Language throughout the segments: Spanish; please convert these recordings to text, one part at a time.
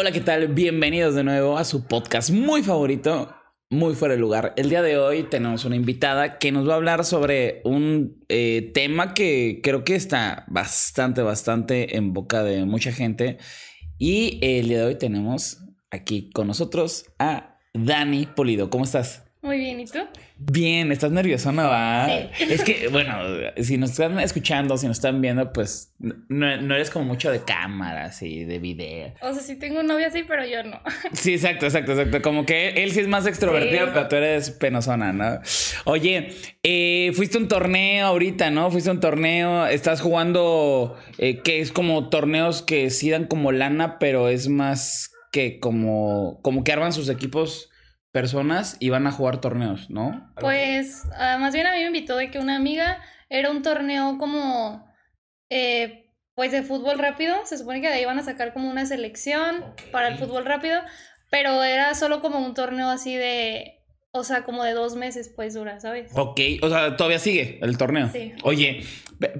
Hola, ¿qué tal? Bienvenidos de nuevo a su podcast muy favorito, muy fuera de lugar. El día de hoy tenemos una invitada que nos va a hablar sobre un eh, tema que creo que está bastante, bastante en boca de mucha gente. Y el día de hoy tenemos aquí con nosotros a Dani Polido. ¿Cómo estás? Muy bien, ¿y tú? Bien, estás nervioso, ¿no? Va? Sí. Es que, bueno, si nos están escuchando, si nos están viendo, pues no, eres como mucho de cámara, y de video. O sea, sí tengo un novio así, pero yo no. Sí, exacto, exacto, exacto. Como que él, sí es más extrovertido, pero tú eres penosona, ¿no? Oye, eh, fuiste a un torneo ahorita, ¿no? Fuiste a un torneo, estás jugando, eh, que es como torneos que sí dan como lana, pero es más que como, como que arman sus equipos personas y a jugar torneos, ¿no? Pues además ah, más bien a mí me invitó de que una amiga era un torneo como, eh, pues de fútbol rápido, se supone que de ahí van a sacar como una selección para el fútbol rápido, pero era solo como un torneo así de o sea, como de dos meses, pues dura, ¿sabes? Ok, o sea, todavía sigue el torneo. Sí. Oye,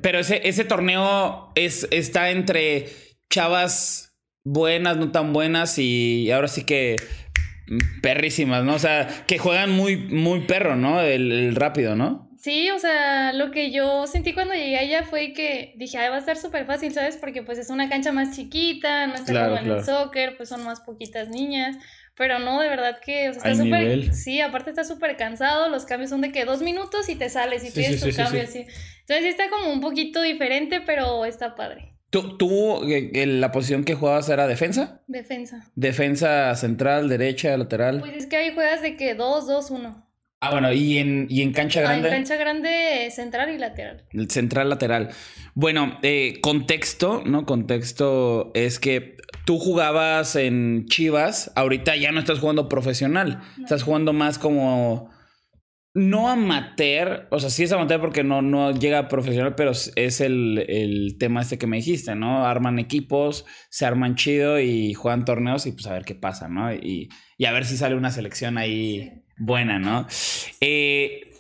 pero ese, ese torneo es, está entre chavas buenas, no tan buenas, y ahora sí que perrísimas, ¿no? O sea, que juegan muy, muy perro, ¿no? El, rápido, ¿no? Sí, o sea, lo que yo sentí cuando llegué allá fue que dije, ay, va a estar súper fácil, ¿sabes? Porque pues es una cancha más chiquita, no está como en el soccer, pues son más poquitas niñas. Pero no, de verdad que o sea, está súper. Sí, aparte está súper cansado. Los cambios son de que dos minutos y te sales y tienes tu cambio así. Entonces está como un poquito diferente, pero está padre. ¿Tú, tú eh, eh, la posición que jugabas era defensa? Defensa. Defensa central, derecha, lateral. Pues es que ahí juegas de que 2, 2, 1. Ah, bueno, ¿y en, y en cancha grande? Ah, en cancha grande, eh, central y lateral. Central, lateral. Bueno, contexto, ¿no? Contexto es que tú jugabas en Chivas, ahorita ya no estás jugando profesional, estás jugando más como no amateur, o sea, sí es amateur porque no, no llega a profesional, pero es el, tema este que me dijiste, ¿no? Arman equipos, se arman chido y juegan torneos y pues a ver qué pasa, ¿no? Y, a ver si sale una selección ahí buena, ¿no? Eh,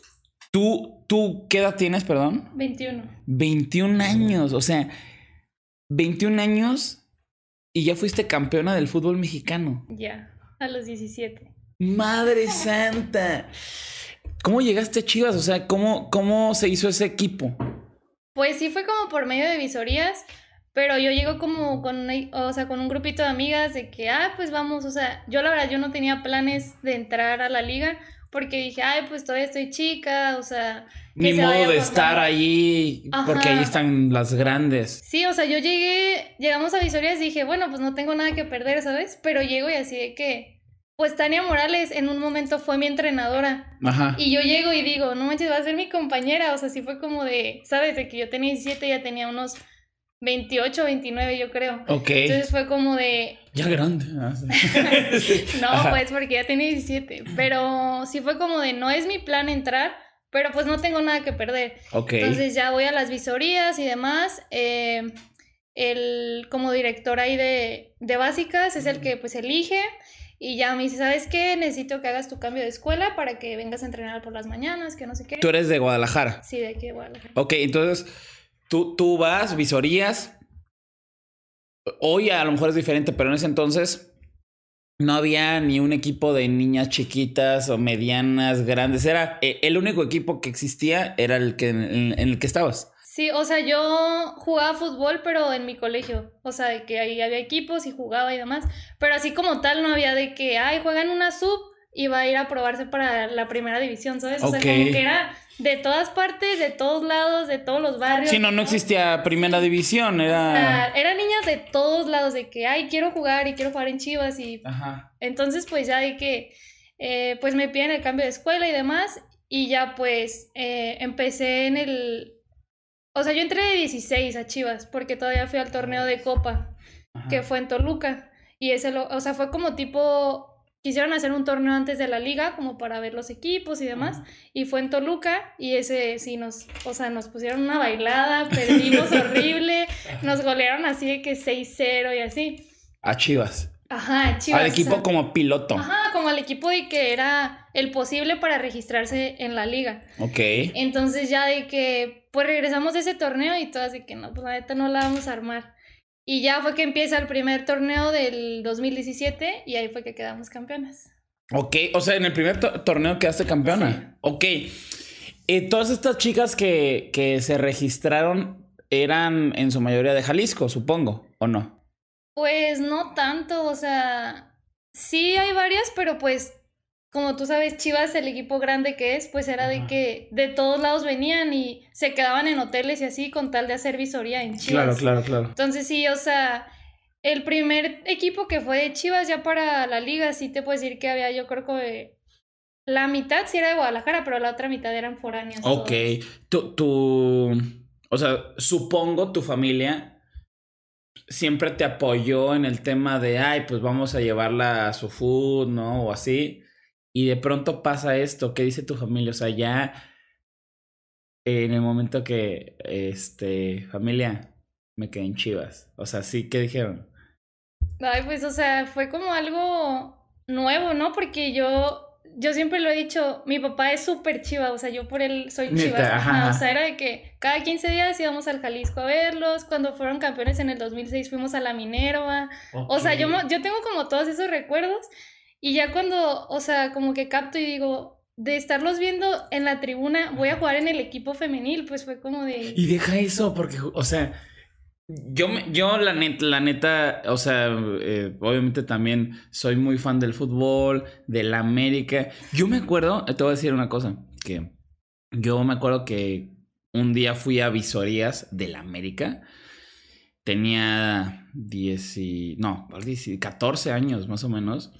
¿tú, ¿Tú qué edad tienes, perdón? 21. 21 años, o sea, 21 años y ya fuiste campeona del fútbol mexicano. Ya, a los 17. Madre santa. ¿Cómo llegaste a Chivas? O sea, ¿cómo, cómo se hizo ese equipo? Pues sí fue como por medio de visorías, pero yo llego como con, una, o sea, con un grupito de amigas de que, ah, pues vamos, o sea, yo la verdad yo no tenía planes de entrar a la liga porque dije, ay, pues todavía estoy chica, o sea... Ni modo de estar allí, porque ahí están las grandes. Sí, o sea, yo llegué, llegamos a visorías y dije, bueno, pues no tengo nada que perder, ¿sabes? Pero llego y así de que pues Tania Morales en un momento fue mi entrenadora. Ajá. Y yo llego y digo, no manches, va a ser mi compañera. O sea, sí fue como de, ¿sabes? De que yo tenía 17, ya tenía unos 28, 29, yo creo. Ok. Entonces fue como de. Ya grande. no, pues porque ya tenía 17. Pero sí fue como de, no es mi plan entrar, pero pues no tengo nada que perder. Ok. Entonces ya voy a las visorías y demás. Eh, el, como director ahí de, de básicas es el que pues elige. Y ya me dice, ¿sabes qué? Necesito que hagas tu cambio de escuela para que vengas a entrenar por las mañanas, que no sé qué. ¿Tú eres de Guadalajara? Sí, de aquí Guadalajara. Ok, entonces tú, tú vas, visorías. Hoy a lo mejor es diferente, pero en ese entonces no había ni un equipo de niñas chiquitas o medianas, grandes. Era eh, el único equipo que existía era el que en el que estabas. Sí, o sea, yo jugaba fútbol, pero en mi colegio. O sea, de que ahí había equipos y jugaba y demás. Pero así como tal, no había de que, ay, juegan una sub y va a ir a probarse para la primera división, ¿sabes? O sea, como que era de todas partes, de todos lados, de todos los barrios. Sí, no, no, existía primera división, era... eran niñas de todos lados, de que, ay, quiero jugar y quiero jugar en Chivas y... Ajá. Entonces, pues ya de que, eh, pues me piden el cambio de escuela y demás, y ya pues eh, empecé en el o sea, yo entré de 16 a Chivas porque todavía fui al torneo de Copa, que fue en Toluca. Y ese, lo, o sea, fue como tipo, quisieron hacer un torneo antes de la liga, como para ver los equipos y demás. Y fue en Toluca y ese sí nos, o sea, nos pusieron una bailada, perdimos horrible, nos golearon así de que 6-0 y así. A Chivas. Ajá, Al equipo eh, como piloto. Ajá, como al equipo de que era el posible para registrarse en la liga. Ok. Entonces ya de que, pues regresamos de ese torneo y todo así que no, pues la no la vamos a armar. Y ya fue que empieza el primer torneo del 2017 y ahí fue que quedamos campeonas. Ok, o sea, en el primer torneo quedaste campeona. Ok. Eh, todas estas chicas que se registraron eran en su mayoría de Jalisco, supongo, ¿o no? Pues no tanto, o sea, sí hay varias, pero pues como tú sabes, Chivas, el equipo grande que es, pues era de que de todos lados venían y se quedaban en hoteles y así con tal de hacer visoría en Chivas. Claro, claro, claro. Entonces sí, o sea, el primer equipo que fue de Chivas ya para la liga, sí te puedo decir que había, yo creo que la mitad sí era de Guadalajara, pero la otra mitad eran foráneos. Ok, tú, tú, o sea, supongo tu familia siempre te apoyó en el tema de, ay, pues vamos a llevarla a su food, ¿no? O así. Y de pronto pasa esto, ¿qué dice tu familia? O sea, ya en el momento que, este, familia, me quedé en chivas. O sea, sí, ¿qué dijeron? Ay, pues, o sea, fue como algo nuevo, ¿no? Porque yo yo siempre lo he dicho, mi papá es súper chiva, o sea, yo por él soy chiva. O sea, era de que cada 15 días íbamos al Jalisco a verlos, cuando fueron campeones en el 2006 fuimos a la Minerva. O sea, yo, yo tengo como todos esos recuerdos y ya cuando, o sea, como que capto y digo, de estarlos viendo en la tribuna, voy a jugar en el equipo femenil, pues fue como de... Y deja eso, porque, o sea yo, yo la, la neta, o sea, eh, obviamente también soy muy fan del fútbol, de la América. Yo me acuerdo, eh, te voy a decir una cosa, que yo me acuerdo que un día fui a visorías la América. Tenía 10 no, 14 años más o menos.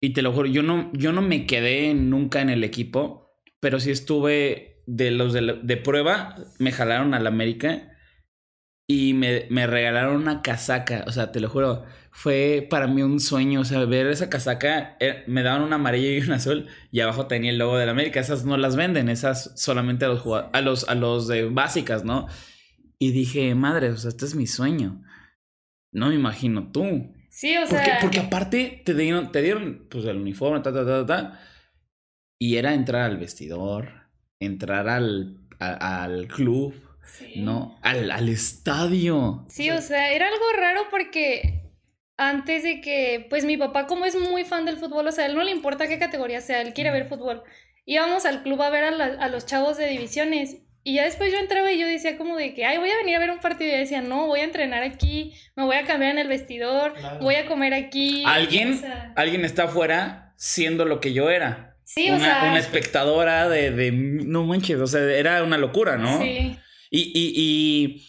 Y te lo juro, yo no, yo no me quedé nunca en el equipo, pero sí estuve de los de prueba, me jalaron al América y me, me, regalaron una casaca, o sea, te lo juro, fue para mí un sueño, o sea, ver esa casaca, eh, me daban una amarilla y una azul y abajo tenía el logo de la América, esas no las venden, esas solamente a los, a los, a los de básicas, ¿no? Y dije, madre, o sea, este es mi sueño. No me imagino tú. Sí, o sea. Porque aparte te dieron, te dieron pues, el uniforme, ta, ta, ta, ta. Y era entrar al vestidor, entrar al, al club ¿no? Al, estadio. Sí, o sea, era algo raro porque antes de que, pues mi papá como es muy fan del fútbol, o sea, a él no le importa qué categoría sea, él quiere ver fútbol. Íbamos al club a ver a, los chavos de divisiones y ya después yo entraba y yo decía como de que, ay, voy a venir a ver un partido. Y decía, no, voy a entrenar aquí, me voy a cambiar en el vestidor, voy a comer aquí. Alguien, alguien está afuera siendo lo que yo era. Sí, una, o sea. Una espectadora de, de, no manches, o sea, era una locura, ¿no? Sí. Y,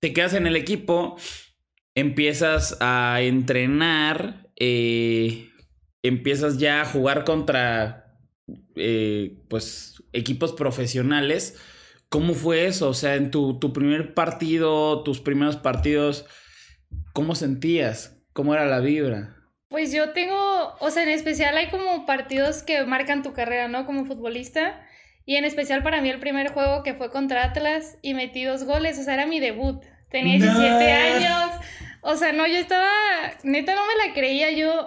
te quedas en el equipo, empiezas a entrenar, eh, empiezas ya a jugar contra eh, pues equipos profesionales. ¿Cómo fue eso? O sea, en tu, tu, primer partido, tus primeros partidos, ¿cómo sentías? ¿Cómo era la vibra? Pues yo tengo, o sea, en especial hay como partidos que marcan tu carrera, ¿no? Como futbolista. Y en especial para mí el primer juego que fue contra Atlas y metí dos goles, o sea, era mi debut. Tenía 17 años. O sea, no, yo estaba, neta no me la creía yo,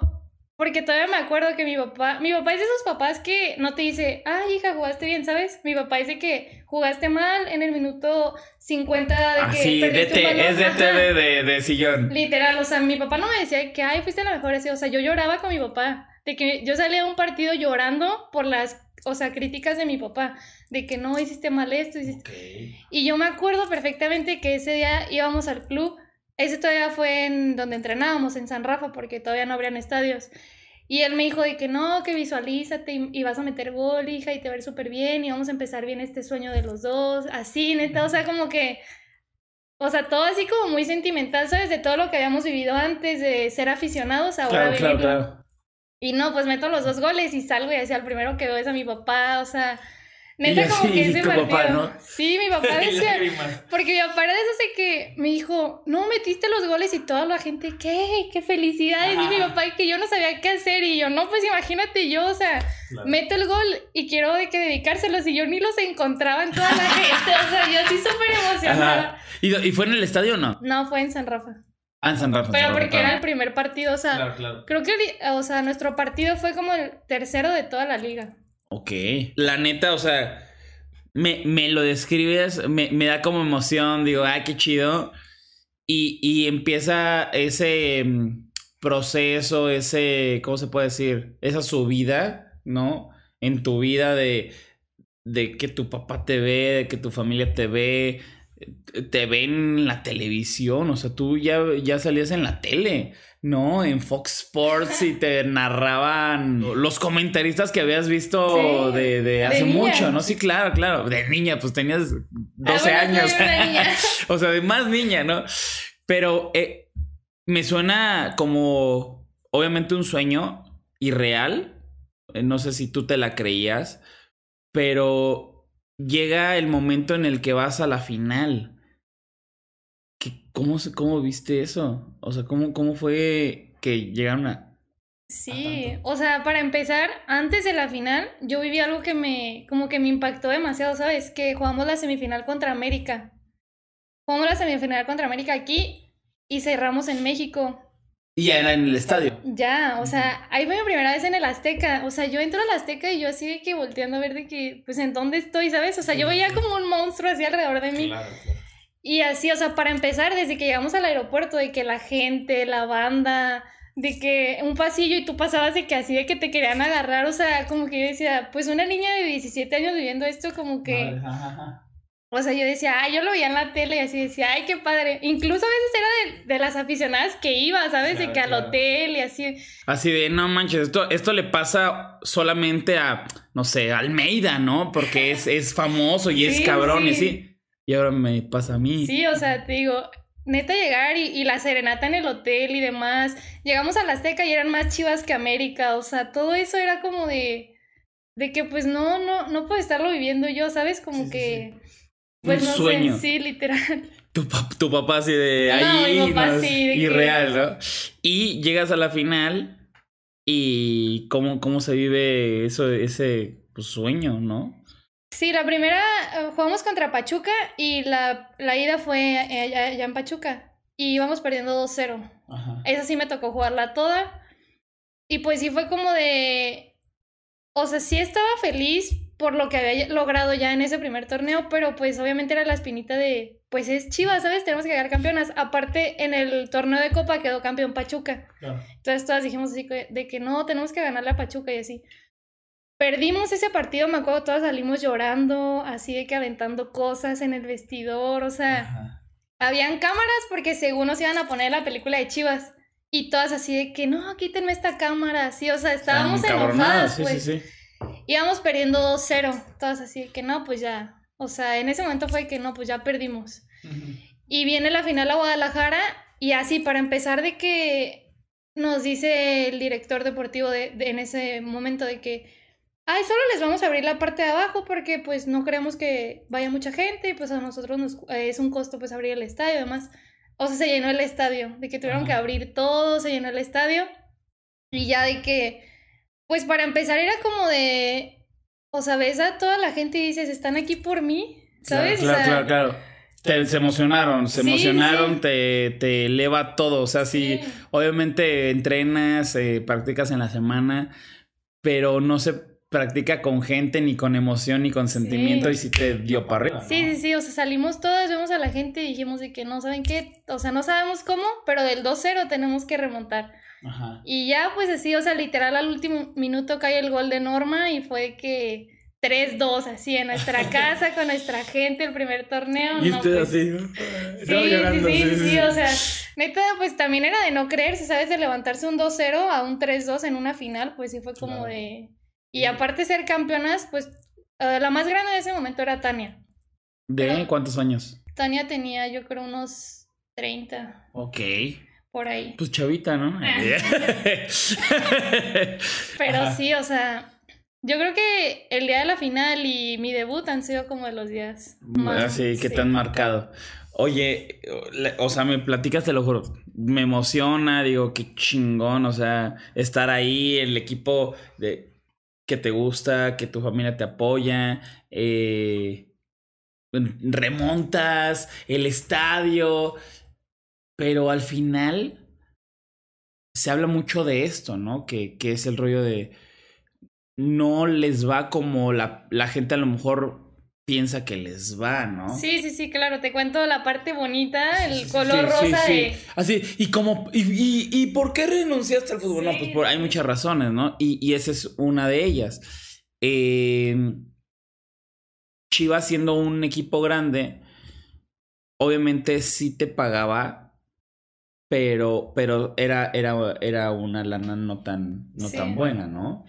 porque todavía me acuerdo que mi papá, mi papá es de esos papás que no te dice, ay hija, jugaste bien, ¿sabes? Mi papá dice que jugaste mal en el minuto 50 de ah, que... Sí, es de, de, de, sillón. Literal, o sea, mi papá no me decía que, ay, fuiste la mejor, así, o sea, yo lloraba con mi papá de que yo salí a un partido llorando por las, o sea, críticas de mi papá, de que no hiciste mal esto, Y yo me acuerdo perfectamente que ese día íbamos al club, ese todavía fue en donde entrenábamos, en San Rafa, porque todavía no habrían estadios. Y él me dijo de que no, que visualízate y, vas a meter gol, hija, y te va a súper bien, y vamos a empezar bien este sueño de los dos, así, neta, o sea, como que... O sea, todo así como muy sentimental, ¿sabes? De todo lo que habíamos vivido antes, de ser aficionados, ahora claro, Claro, claro. Y no, pues meto los dos goles y salgo y decía, el primero que veo es a mi papá, o sea, neta como que ese partido. Papá, Sí, mi papá decía, porque mi papá de eso que me dijo, no, metiste los goles y toda la gente, ¿qué? ¡Qué felicidades! Y mi papá, que yo no sabía qué hacer y yo, no, pues imagínate yo, o sea, meto el gol y quiero de que dedicárselos y yo ni los encontraba en toda la gente, o sea, yo sí súper emocionada. ¿Y, ¿Y fue en el estadio o no? No, fue en San Rafa. Ah, Pero porque era el primer partido, o sea, creo que o sea, nuestro partido fue como el tercero de toda la liga. Ok. La neta, o sea, me, lo describes, me, da como emoción, digo, ay, ah, qué chido. Y, y empieza ese mm, proceso, ese, ¿cómo se puede decir? Esa subida, ¿no? En tu vida de, de que tu papá te ve, de que tu familia te ve, te ven en la televisión, o sea, tú ya, ya salías en la tele, ¿no? En Fox Sports y te narraban los comentaristas que habías visto de, hace mucho, ¿no? Sí, claro, claro, de niña, pues tenías 12 ah, años, o sea, de más niña, ¿no? Pero eh, me suena como, obviamente, un sueño irreal, eh, no sé si tú te la creías, pero llega el momento en el que vas a la final. cómo, ¿Cómo viste eso? O sea, ¿cómo, cómo fue que llegaron a... Sí, o sea, para empezar, antes de la final, yo viví algo que me, como que me impactó demasiado, ¿sabes? Que jugamos la semifinal contra América. Jugamos la semifinal contra América aquí y cerramos en México. Y ya era en el estadio. Ya, o sea, ahí fue mi primera vez en el Azteca. O sea, yo entro al Azteca y yo así de que volteando a ver de que, pues, ¿en dónde estoy? ¿Sabes? O sea, yo veía como un monstruo así alrededor de mí. Y así, o sea, para empezar, desde que llegamos al aeropuerto, de que la gente, la banda, de que un pasillo y tú pasabas de que así de que te querían agarrar, o sea, como que yo decía, pues una niña de 17 años viviendo esto, como que... O sea, yo decía, ay, yo lo veía en la tele y así decía, ay, qué padre. Incluso a veces era de, las aficionadas que iba, ¿sabes? de que al hotel y así. Así de, no manches, esto, esto le pasa solamente a, no sé, Almeida, ¿no? Porque es, famoso y es cabrón y sí. Y ahora me pasa a mí. Sí, o sea, te digo, neta llegar y, la serenata en el hotel y demás. Llegamos a la Azteca y eran más chivas que América. O sea, todo eso era como de, de que pues no, no, no puedo estarlo viviendo yo, ¿sabes? Como que pues sueño. sí, literal. Tu, papá así de ahí. No, sí, de irreal, ¿no? Y llegas a la final y cómo, cómo se vive eso, ese pues, sueño, ¿no? Sí, la primera jugamos contra Pachuca y la, la ida fue eh, allá, allá, en Pachuca y íbamos perdiendo 2-0. Esa sí me tocó jugarla toda. Y pues sí fue como de... O sea, sí estaba feliz por lo que había logrado ya en ese primer torneo, pero pues obviamente era la espinita de, pues es Chivas, ¿sabes? Tenemos que ganar campeonas. Aparte, en el torneo de Copa quedó campeón Pachuca. Entonces todas dijimos así de que no, tenemos que ganar la Pachuca y así. Perdimos ese partido, me acuerdo, todas salimos llorando, así de que aventando cosas en el vestidor, o sea, habían cámaras porque según nos iban a poner la película de Chivas. Y todas así de que, no, quítenme esta cámara, así, o sea, estábamos enojadas, pues íbamos perdiendo 2-0, todas así, que no, pues ya, o sea, en ese momento fue que no, pues ya perdimos. Y viene la final a Guadalajara y así, para empezar de que nos dice el director deportivo de, en ese momento de que, ay, solo les vamos a abrir la parte de abajo porque pues no creemos que vaya mucha gente, y pues a nosotros nos, eh, es un costo pues abrir el estadio, además, o sea, se llenó el estadio, de que tuvieron que abrir todo, se llenó el estadio y ya de que pues para empezar era como de, o sea, ves a toda la gente y dices, están aquí por mí, ¿sabes? Claro, claro, claro. Te, se emocionaron, se emocionaron, Te, eleva todo. O sea, sí, obviamente entrenas, eh, practicas en la semana, pero no se practica con gente, ni con emoción, ni con sentimiento, y si te dio para arriba. Sí, sí, sí. O sea, salimos todas, vemos a la gente y dijimos de que no saben qué, o sea, no sabemos cómo, pero del 2-0 tenemos que remontar. Y ya, pues así, o sea, literal al último minuto cae el gol de Norma y fue que 3-2 así en nuestra casa, con nuestra gente, el primer torneo. Y usted pues. así, Sí, sí, sí, sí, o sea, neta, pues también era de no creerse, ¿sabes? De levantarse un 2-0 a un 3-2 en una final, pues sí fue como de... Y aparte ser campeonas, pues eh, la más grande de ese momento era Tania. ¿De cuántos años? Tania tenía, yo creo, unos 30. Ok por ahí. Pues chavita, ¿no? Ah. Pero sí, o sea, yo creo que el día de la final y mi debut han sido como de los días. Ah, más, Así que te han marcado. Oye, o sea, me platicas, te lo juro, me emociona, digo, qué chingón, o sea, estar ahí, el equipo de que te gusta, que tu familia te apoya, eh, remontas, el estadio, pero al final se habla mucho de esto, ¿no? Que, es el rollo de no les va como la, la gente a lo mejor piensa que les va, ¿no? Sí, sí, sí, claro, te cuento la parte bonita, el color rosa de... Así, y como, y, y, por qué renunciaste al fútbol? No, pues hay muchas razones, ¿no? Y, esa es una de ellas. Eh, Chivas siendo un equipo grande, obviamente sí te pagaba pero, pero era, era, una lana no tan, no tan buena, ¿no?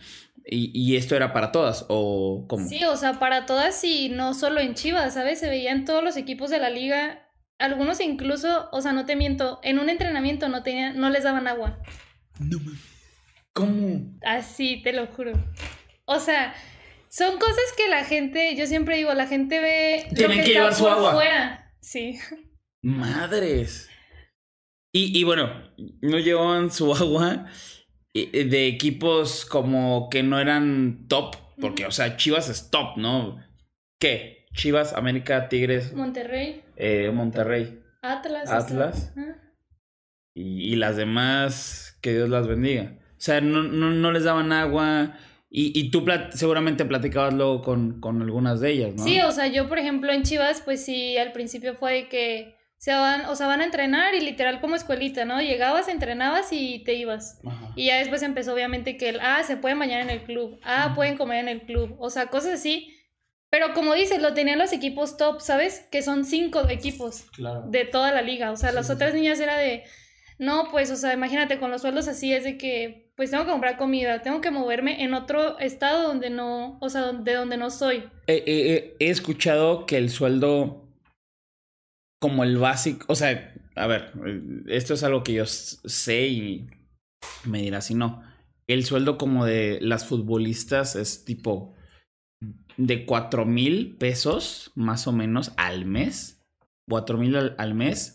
Y, esto era para todas, o cómo? Sí, o sea, para todas y no solo en Chivas, ¿sabes? Se veían todos los equipos de la liga. Algunos incluso, o sea, no te miento, en un entrenamiento no tenían, no les daban agua. No ¿Cómo? Así, te lo juro. O sea, son cosas que la gente, yo siempre digo, la gente ve. Tienen lo que, que llevar su agua. Fuera. Sí. Madres. Y, y bueno, no llevaban su agua eh, de equipos como que no eran top, porque, o sea, Chivas es top, ¿no? ¿Qué? Chivas, América, Tigres. Monterrey. Eh, Monterrey. Atlas. Atlas. Y, las demás, que Dios las bendiga. O sea, no, no, les daban agua. Y, tú seguramente platicabas luego con, con, algunas de ellas, ¿no? Sí, o sea, yo, por ejemplo, en Chivas, pues sí, al principio fue que se van, o sea, van a entrenar y literal como escuelita, ¿no? Llegabas, entrenabas y te ibas. Y ya después empezó obviamente que el, ah, se pueden bañar en el club, ah, pueden comer en el club, o sea, cosas así. Pero como dices, lo tenían los equipos top, ¿sabes? Que son cinco equipos de toda la liga. O sea, las otras niñas era de, no, pues, o sea, imagínate con los sueldos así, es de que, pues tengo que comprar comida, tengo que moverme en otro estado donde no, o sea, de donde no soy. Eh, eh, eh, he escuchado que el sueldo como el básico, o sea, a ver, esto es algo que yo sé y me dirá si no. El sueldo como de las futbolistas es tipo de cuatro mil pesos más o menos al mes. Cuatro mil al, mes.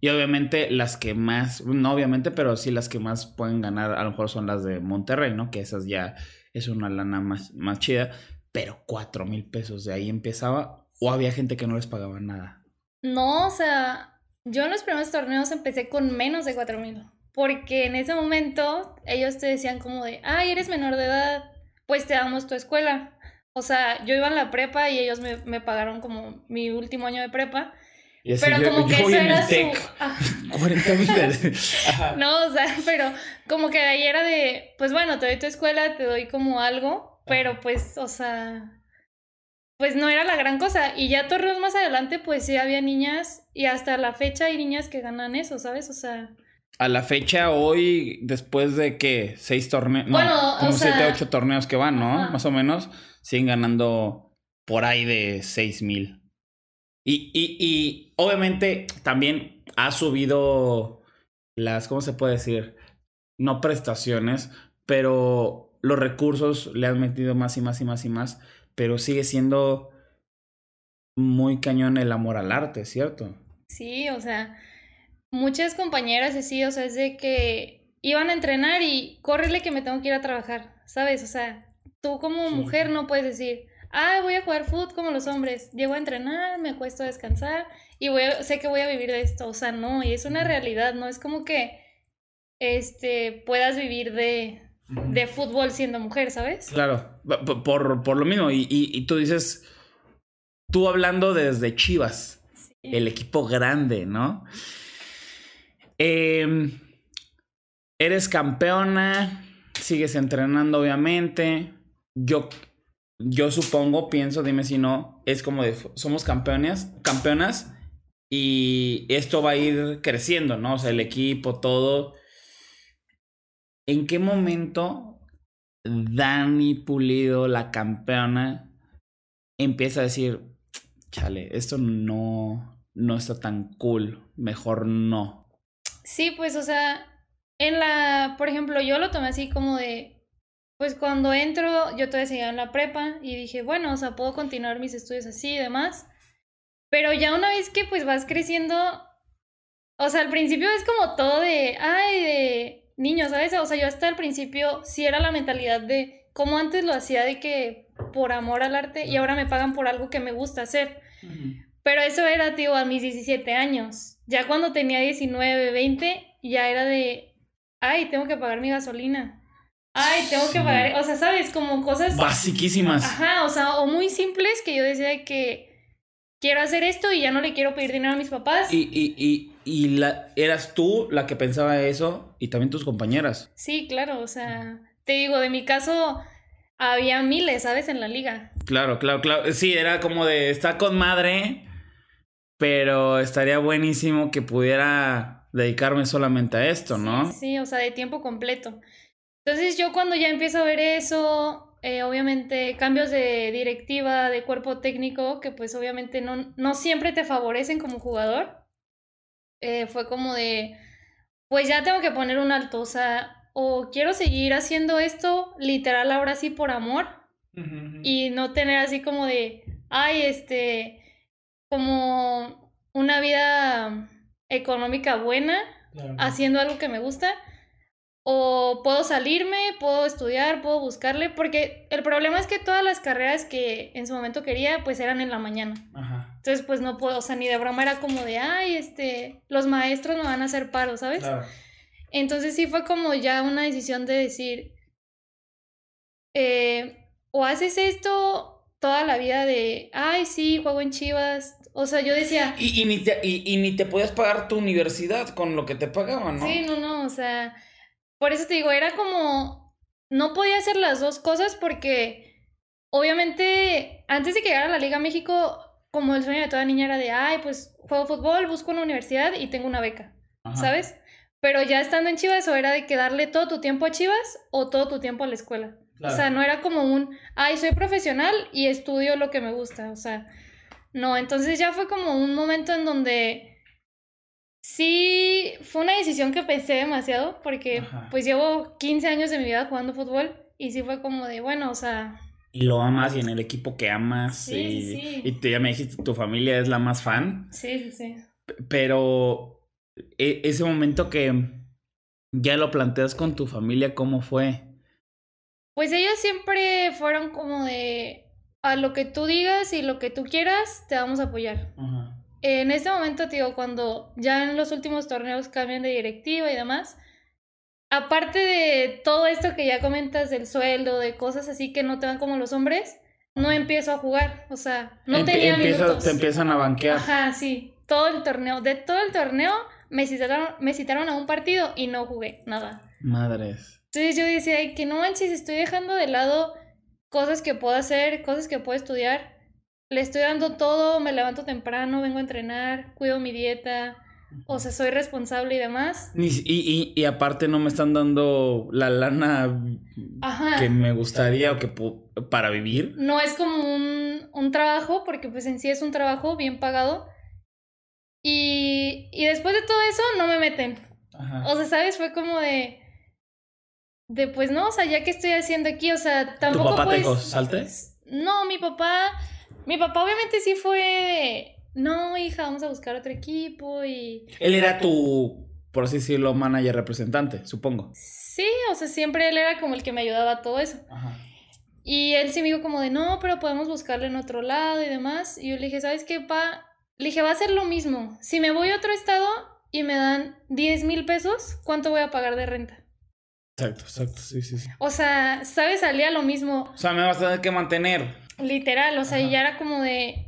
Y obviamente las que más, no obviamente, pero sí las que más pueden ganar a lo mejor son las de Monterrey, ¿no? Que esas ya es una lana más, más chida. Pero cuatro mil pesos de ahí empezaba. O había gente que no les pagaba nada. No, o sea, yo en los primeros torneos empecé con menos de mil, porque en ese momento ellos te decían como de, ay, eres menor de edad, pues te damos tu escuela. O sea, yo iba a la prepa y ellos me, pagaron como mi último año de prepa. pero como que eso era su... No, o sea, pero como que ahí era de, pues bueno, te doy tu escuela, te doy como algo, pero pues, o sea, pues no era la gran cosa. Y ya torneos más adelante, pues sí había niñas y hasta la fecha hay niñas que ganan eso, ¿sabes? O sea... A la fecha hoy, después de que seis torneos, bueno, como siete, ocho torneos que van, ¿no? Más o menos, siguen ganando por ahí de seis mil. Y, y, y obviamente también ha subido las, ¿cómo se puede decir? No prestaciones, pero los recursos le han metido más y más y más y más pero sigue siendo muy cañón el amor al arte, ¿cierto? Sí, o sea, muchas compañeras decían, o sea, es de que iban a entrenar y córrele que me tengo que ir a trabajar, ¿sabes? O sea, tú como mujer no puedes decir, ah, voy a jugar foot como los hombres, llego a entrenar, me acuesto a descansar y voy sé que voy a vivir de esto, o sea, no, y es una realidad, no es como que este, puedas vivir de, de fútbol siendo mujer, ¿sabes? Claro, por, lo mismo. Y, tú dices, tú hablando desde Chivas, el equipo grande, ¿no? Em, eres campeona, sigues entrenando, obviamente. Yo, yo supongo, pienso, dime si no, es como de, somos campeonas, campeonas y esto va a ir creciendo, ¿no? O sea, el equipo, todo. ¿En qué momento Dani Pulido, la campeona, empieza a decir, chale, esto no, no está tan cool, mejor no? Sí, pues, o sea, en la, por ejemplo, yo lo tomé así como de, pues cuando entro, yo todavía seguía en la prepa y dije, bueno, o sea, puedo continuar mis estudios así y demás. Pero ya una vez que pues vas creciendo, o sea, al principio es como todo de, ay, de, niños, ¿sabes? O sea, yo hasta el principio sí era la mentalidad de, ¿cómo antes lo hacía de que por amor al arte y ahora me pagan por algo que me gusta hacer. Pero eso era, tío, a mis 17 años. Ya cuando tenía 19, 20, ya era de, ay, tengo que pagar mi gasolina. Ay, tengo que pagar, o sea, sabes, como cosas... Basiquísimas. Ajá, o sea, o muy simples que yo decía que quiero hacer esto y ya no le quiero pedir dinero a mis papás. Y, y, y, y la, eras tú la que pensaba eso y también tus compañeras. Sí, claro, o sea, te digo, de mi caso había miles, ¿sabes? En la liga. Claro, claro, claro. Sí, era como de, está con madre, pero estaría buenísimo que pudiera dedicarme solamente a esto, ¿no? Sí, sí o sea, de tiempo completo. Entonces yo cuando ya empiezo a ver eso, eh, obviamente cambios de directiva, de cuerpo técnico, que pues obviamente no, no siempre te favorecen como jugador. Eh, fue como de, pues ya tengo que poner un alto, o quiero seguir haciendo esto literal ahora sí por amor y no tener así como de, ay, este, como una vida económica buena, haciendo algo que me gusta, o puedo salirme, puedo estudiar, puedo buscarle, porque el problema es que todas las carreras que en su momento quería, pues eran en la mañana. Entonces, pues no puedo, o sea, ni de broma era como de, ay, este, los maestros no van a hacer paro, ¿sabes? Entonces sí fue como ya una decisión de decir, eh, o haces esto toda la vida de, ay, sí, juego en Chivas, o sea, yo decía. Y, ni te, y, y, ni te podías pagar tu universidad con lo que te pagaban, ¿no? Sí, no, no, o sea. Por eso te digo, era como, no podía hacer las dos cosas porque obviamente antes de llegar a la Liga México, como el sueño de toda niña era de, ay, pues juego fútbol, busco una universidad y tengo una beca, ¿sabes? Pero ya estando en Chivas o era de que darle todo tu tiempo a Chivas o todo tu tiempo a la escuela. O sea, no era como un, ay, soy profesional y estudio lo que me gusta. O sea, no, entonces ya fue como un momento en donde Sí, fue una decisión que pensé demasiado porque pues llevo 15 años de mi vida jugando fútbol y sí fue como de, bueno, o sea... Y lo amas y en el equipo que amas. Sí, y, y tú ya me dijiste, tu familia es la más fan. Sí, sí. Pero e, ese momento que ya lo planteas con tu familia, ¿cómo fue? Pues ellos siempre fueron como de, a lo que tú digas y lo que tú quieras, te vamos a apoyar. Ajá. En este momento, tío, cuando ya en los últimos torneos cambian de directiva y demás, aparte de todo esto que ya comentas del sueldo, de cosas así que no te van como los hombres, no empiezo a jugar, o sea, no tenía Te empiezan a banquear. Ajá, sí, todo el torneo, de todo el torneo me citaron, me citaron a un partido y no jugué nada. Madres. Entonces yo decía, Ay, que no manches, estoy dejando de lado cosas que puedo hacer, cosas que puedo estudiar le estoy dando todo, me levanto temprano, vengo a entrenar, cuido mi dieta, o sea, soy responsable y demás. Y, y, y aparte no me están dando la lana que me gustaría o que para vivir. No es como un, un, trabajo, porque pues en sí es un trabajo bien pagado. Y, y después de todo eso no me meten. O sea, ¿sabes? Fue como de... De pues no, o sea, ya que estoy haciendo aquí, o sea, tampoco... ¿Tu papá te No, mi papá mi papá obviamente sí fue no, hija, vamos a buscar otro equipo y... Él era tu, por así decirlo, manager representante, supongo. Sí, o sea, siempre él era como el que me ayudaba a todo eso. Ajá. Y él sí me dijo como de, no, pero podemos buscarle en otro lado y demás. Y yo le dije, ¿sabes qué, pa? Le dije, va a ser lo mismo. Si me voy a otro estado y me dan 10 mil pesos, ¿cuánto voy a pagar de renta? Exacto, exacto, sí, sí, sí. O sea, ¿sabes? Salía lo mismo. O sea, me vas a tener que mantener. Literal, o sea, ya era como de.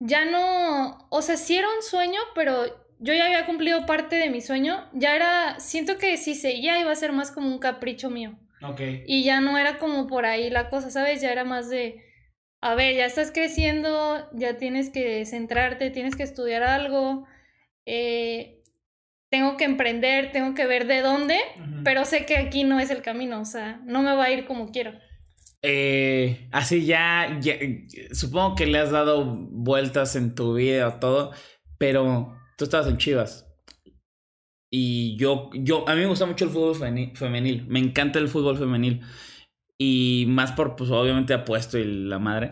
Ya no. O sea, sí era un sueño, pero yo ya había cumplido parte de mi sueño. Ya era. Siento que si seguía iba a ser más como un capricho mío. Ok. Y ya no era como por ahí la cosa, ¿sabes? Ya era más de. A ver, ya estás creciendo, ya tienes que centrarte, tienes que estudiar algo. Eh, tengo que emprender, tengo que ver de dónde, pero sé que aquí no es el camino, o sea, no me va a ir como quiero. Eh, así ya, eh, supongo que le has dado vueltas en tu vida o todo, pero tú estabas en Chivas. Y yo, yo, a mí me gusta mucho el fútbol femenil, me encanta el fútbol femenil. Y más por, pues obviamente apuesto y la madre.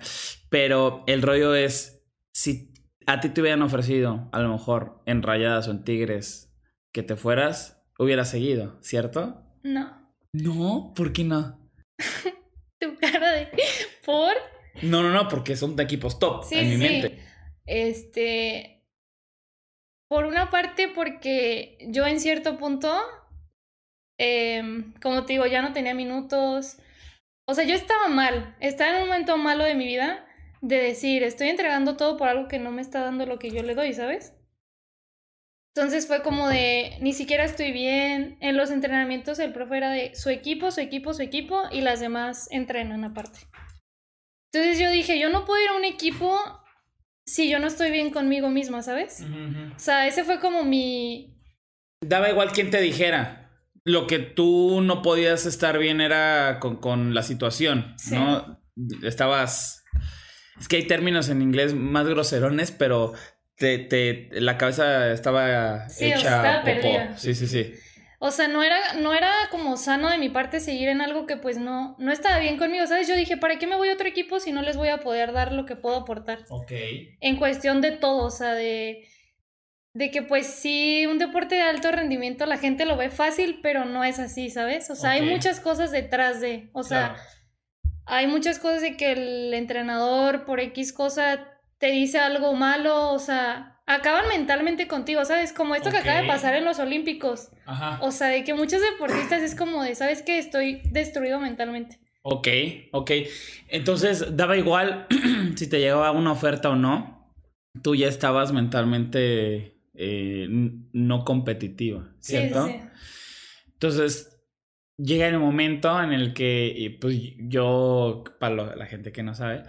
Pero el rollo es, si a ti te hubieran ofrecido, a lo mejor, en Rayadas o en Tigres, que te fueras, hubieras seguido, ¿cierto? No. No, ¿por qué no? tu cara de por. No, no, no, porque son de equipos top en mi sí. mente. Este. Por una parte, porque yo en cierto punto, em, como te digo, ya no tenía minutos. O sea, yo estaba mal. Estaba en un momento malo de mi vida de decir, estoy entregando todo por algo que no me está dando lo que yo le doy, ¿sabes? Entonces fue como de, ni siquiera estoy bien. En los entrenamientos el profe era de su equipo, su equipo, su equipo y las demás entrenan aparte. Entonces yo dije, yo no puedo ir a un equipo si yo no estoy bien conmigo misma, ¿sabes? O sea, ese fue como mi... Daba igual quien te dijera. Lo que tú no podías estar bien era con, la situación, ¿no? Estabas... Es que hay términos en inglés más groserones, pero te, la cabeza estaba hecha Sí, sí, sí. O sea, no era, no era como sano de mi parte seguir en algo que pues no, no estaba bien conmigo, ¿sabes? Yo dije, ¿para qué me voy a otro equipo si no les voy a poder dar lo que puedo aportar? Ok. En cuestión de todo, o sea, de, de que pues sí, un deporte de alto rendimiento la gente lo ve fácil, pero no es así, ¿sabes? O sea, hay muchas cosas detrás de, o sea, hay muchas cosas de que el entrenador por X cosa te dice algo malo, o sea, acaban mentalmente contigo, ¿sabes? Como esto que acaba de pasar en los Olímpicos. Ajá. O sea, de que muchos deportistas es como de, ¿sabes que Estoy destruido mentalmente. Ok, ok. Entonces, daba igual si te llegaba una oferta o no, tú ya estabas mentalmente eh, no competitiva, ¿cierto? sí, sí. Entonces, llega el momento en el que, pues yo, para la gente que no sabe,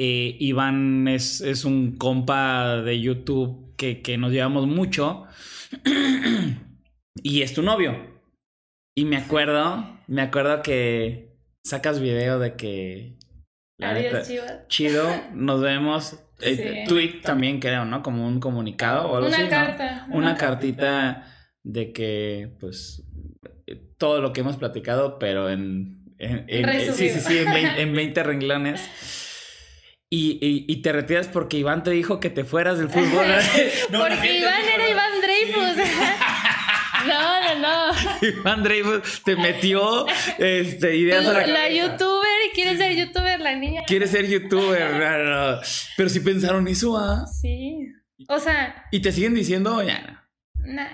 eh, Iván es, es, un compa de YouTube que, que nos llevamos mucho. y es tu novio. Y me acuerdo, me acuerdo que sacas video de que... chido, nos vemos. Eh, Tweet también creo, ¿no? Como un comunicado una Carta, Una, cartita. de que, pues, todo lo que hemos platicado, pero en... Eh, sí, en 20 renglones. Y, y, te retiras porque Iván te dijo que te fueras del fútbol. porque Iván era Iván Dreyfus. no, no, no. Iván Dreyfus te metió este, ideas a la, la youtuber, quiere ser youtuber la niña. Quiere ser youtuber. no, Pero si pensaron eso, ¿ah? Sí. O sea. ¿Y te siguen diciendo ya? Nah.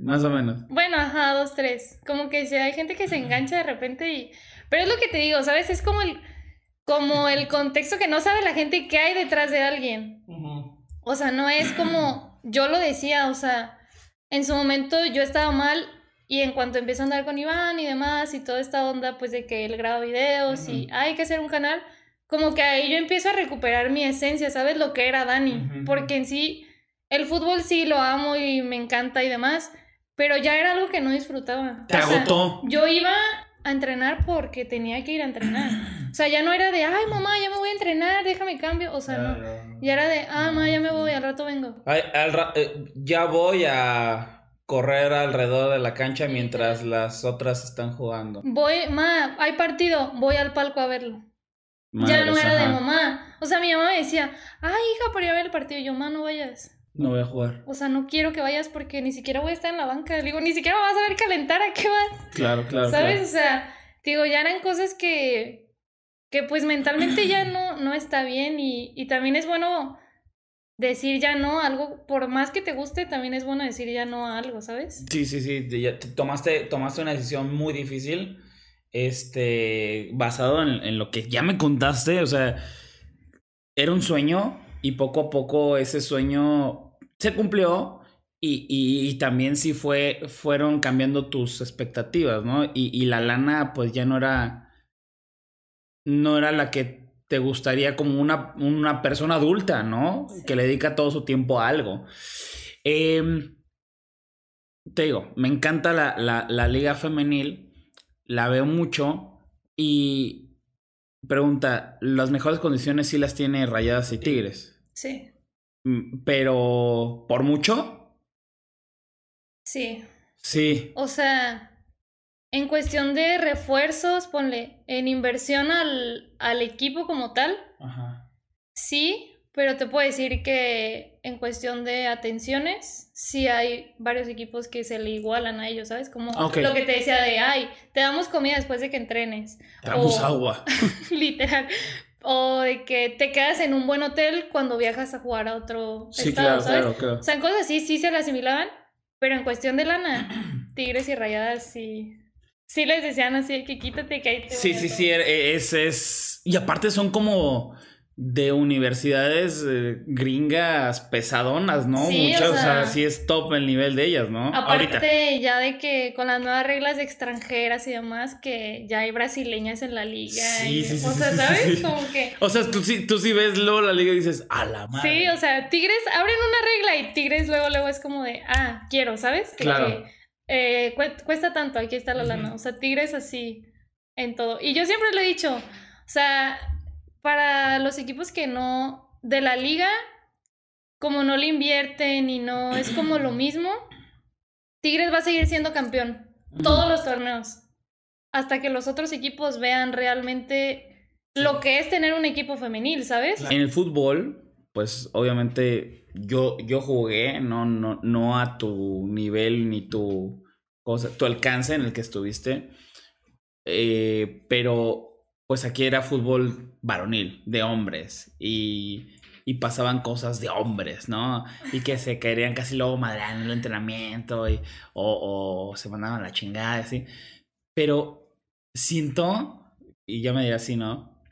Más o menos. Bueno, ajá, dos, tres. Como que si hay gente que se engancha de repente y. Pero es lo que te digo, ¿sabes? Es como el como el contexto que no sabe la gente qué hay detrás de alguien. O sea, no es como yo lo decía, o sea, en su momento yo estaba mal y en cuanto empiezo a andar con Iván y demás y toda esta onda pues de que él graba videos y hay que hacer un canal, como que ahí yo empiezo a recuperar mi esencia, ¿sabes? Lo que era Dani, porque en sí el fútbol sí lo amo y me encanta y demás, pero ya era algo que no disfrutaba. Te agotó. yo iba a entrenar porque tenía que ir a entrenar. O sea, ya no era de, ay, mamá, ya me voy a entrenar, déjame cambio. O sea, no. Ya era de, ah, mamá, ya me voy, al rato vengo. Eh, ya voy a correr alrededor de la cancha mientras las otras están jugando. Voy, ma, hay partido, voy al palco a verlo. ya no era de mamá. O sea, mi mamá decía, ay, hija, por ir a ver el partido. Yo, mamá, no vayas no voy a jugar. O sea, no quiero que vayas porque ni siquiera voy a estar en la banca. digo, ni siquiera vas a ver calentar, ¿a qué vas? Claro, claro. ¿Sabes? O sea, digo, ya eran cosas que, que pues mentalmente ya no, no está bien y, también es bueno decir ya no a algo, por más que te guste, también es bueno decir ya no a algo, ¿sabes? Sí, sí, sí, tomaste, tomaste una decisión muy difícil, este, basado en, en lo que ya me contaste, o sea, era un sueño y poco a poco ese sueño se cumplió y, también sí fue, fueron cambiando tus expectativas, ¿no? Y, la lana pues ya no era, no era la que te gustaría como una, una persona adulta, ¿no? Que le dedica todo su tiempo a algo. Em, te digo, me encanta la, la, la liga femenil, la veo mucho y pregunta, ¿las mejores condiciones sí las tiene Rayadas y Tigres? Sí. Mm, pero, ¿por mucho? Sí. Sí. O sea, en cuestión de refuerzos, ponle, en inversión al, al equipo como tal, sí, pero te puedo decir que en cuestión de atenciones, sí hay varios equipos que se le igualan a ellos, ¿sabes? Como lo que te decía de, ay, te damos comida después de que entrenes. Te damos agua. literal. O de que te quedas en un buen hotel cuando viajas a jugar a otro sí, estado, claro, ¿sabes? Claro, cosas así sí se las asimilaban, pero en cuestión de lana, tigres y rayadas sí. Sí les decían así que quítate que ahí te Sí, sí, sí, e, es, es. Y aparte son como de universidades eh, gringas pesadonas, ¿no? Muchas, o sea, sí es top el nivel de ellas, ¿no? Aparte ya de que con las nuevas reglas extranjeras y demás, que ya hay brasileñas en la liga. o sea, ¿sabes? Como que... O sea, tú sí, ves luego la liga y dices, a la madre. Sí, o sea, Tigres abren una regla y Tigres luego, luego es como de, ah, quiero, ¿sabes? claro. Eh, cuesta tanto, aquí está la lana. O sea, Tigres así en todo. Y yo siempre lo he dicho, o sea, para los equipos que no, de la liga, como no le invierten y no es como lo mismo, Tigres va a seguir siendo campeón todos los torneos, hasta que los otros equipos vean realmente lo que es tener un equipo femenil, ¿sabes? En el fútbol, pues obviamente yo, yo jugué, no, no, no a tu nivel ni tu, cosa, tu alcance en el que estuviste, eh, pero pues aquí era fútbol varonil, de hombres, y, y pasaban cosas de hombres, ¿no? Y que se caerían casi luego madreando en el entrenamiento, y, o, se mandaban la chingada, así. Pero siento, y ya me diría así, no,